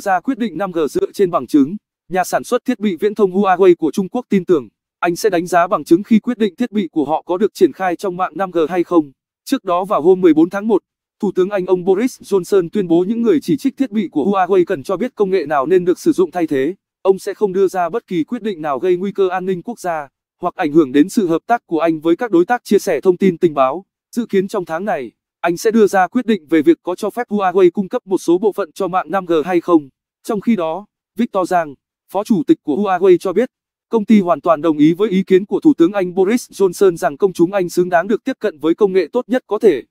ra quyết định 5G dựa trên bằng chứng. Nhà sản xuất thiết bị viễn thông Huawei của Trung Quốc tin tưởng, anh sẽ đánh giá bằng chứng khi quyết định thiết bị của họ có được triển khai trong mạng 5G hay không. Trước đó vào hôm 14 tháng 1, Thủ tướng Anh ông Boris Johnson tuyên bố những người chỉ trích thiết bị của Huawei cần cho biết công nghệ nào nên được sử dụng thay thế. Ông sẽ không đưa ra bất kỳ quyết định nào gây nguy cơ an ninh quốc gia hoặc ảnh hưởng đến sự hợp tác của anh với các đối tác chia sẻ thông tin tình báo, dự kiến trong tháng này anh sẽ đưa ra quyết định về việc có cho phép Huawei cung cấp một số bộ phận cho mạng 5G hay không. Trong khi đó, Victor Giang, phó chủ tịch của Huawei cho biết, công ty hoàn toàn đồng ý với ý kiến của Thủ tướng Anh Boris Johnson rằng công chúng Anh xứng đáng được tiếp cận với công nghệ tốt nhất có thể.